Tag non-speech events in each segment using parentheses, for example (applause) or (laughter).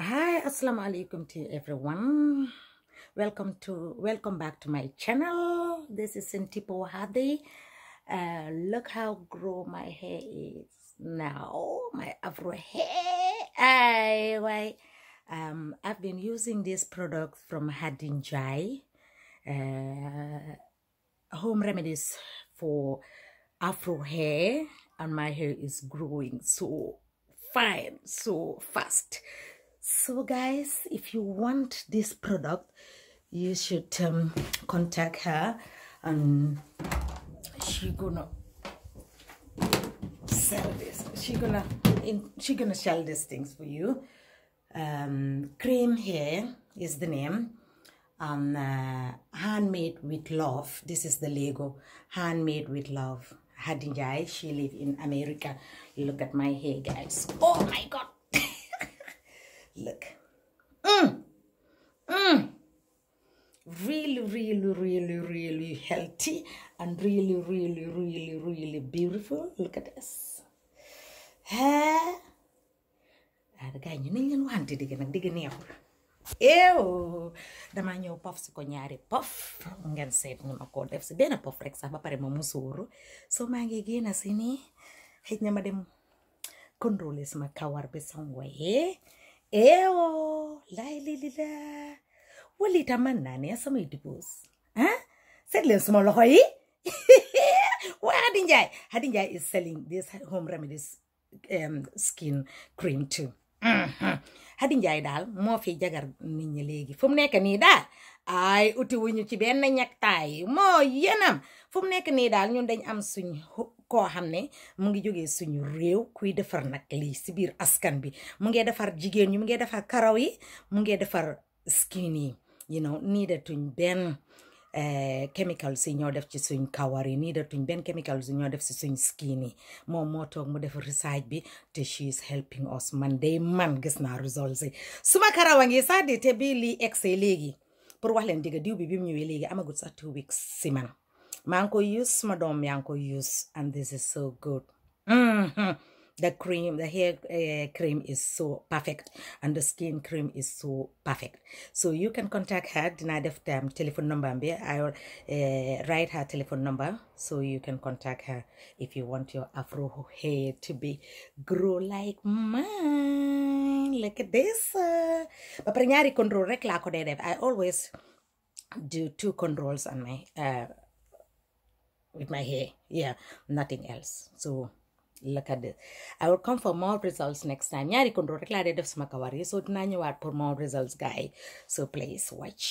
hi assalamu alaikum to everyone welcome to welcome back to my channel this is Sintipo Hadi uh, look how grow my hair is now my afro hair I, I, um, I've been using this product from Hadinjai uh, home remedies for afro hair and my hair is growing so fine so fast so guys if you want this product you should um, contact her and she gonna sell this she gonna in, she gonna sell these things for you um, cream here is the name and uh, handmade with love this is the lego handmade with love hadinjai she live in america look at my hair guys oh my god Look. Mm. Mm. Really, really, really, really healthy and really, really, really, really beautiful. Look at this. Hair. Harganya ini wanti dikit, dikit nih Ew, dama ñëw pof si ko ñaari pof ngeen seet ni ma ko def si benn pof rek sax ba pare ma so ma ngi génn sini, hit xëj dem sama kawar besong sangoyee Eyo, la ililila. Wali tamanani asama idibos. Huh? Settling small hoi. (laughs) Why Hadinjai? Hadinjai is selling this home remedies um, skin cream too. Mhm. Hadi Njaay daal moo fi jagar nit ñi léegi fu mu nekk nii daal ay uti wuñu ci benn ñaktaay moo yenam fu mu nekk nii daal ñun dañ am suñ koo xam ne mu ngi jógee suñu réew kuy defar nag lii si biir askan bi mu ngi defar jigéen ñi mu ngi defar karaw yi mu ngi defar skin yi you know nii datuñ benn eh, chemical si ñoo def ci suñ kawar yi nii datuñ benn chemical si ñoo def si suñ skin yi moom moo toog mu def research bi te she is helping us man day man gis naa result si suma karawa ngi sax di te bii lii egg see léegi pour wax leen digga diw bi bi mu ñëwee léegi amagut sax two weeks si man mango use madam uncle use and this is so good mm -hmm. the cream the hair uh, cream is so perfect and the skin cream is so perfect so you can contact her denied of them telephone number i will uh, write her telephone number so you can contact her if you want your afro hair to be grow like mine look at this but uh, i always do two controls on my uh, with my hair yeah nothing else so look at this i will come for more results next time ñaari kondoor rek laa dee so dinaa ñëwaat more results gaay so please watch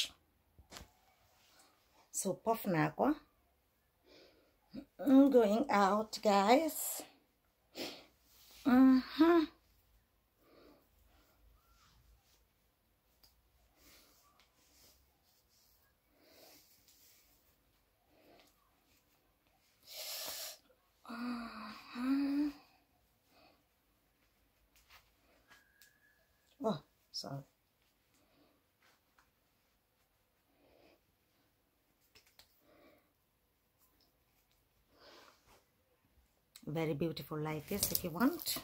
so puff naa I'm mm, going out guys mm-hmm. So. Very beautiful like this if you want.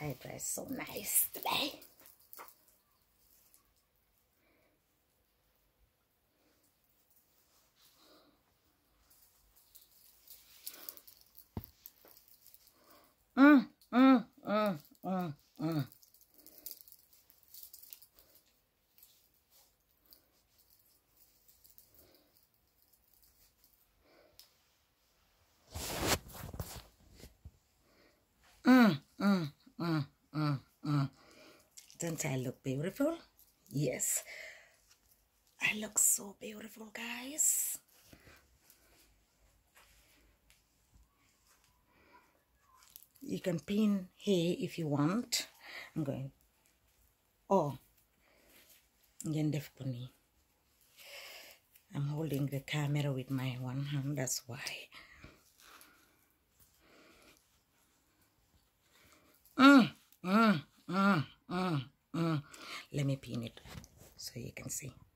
I dress so nice today. Mm, mm, mm, mm, mm. Don't I look beautiful? Yes. I look so beautiful, guys. You can pin here if you want. I'm going. Oh. I'm holding the camera with my one hand, that's why. let me pin it so you can see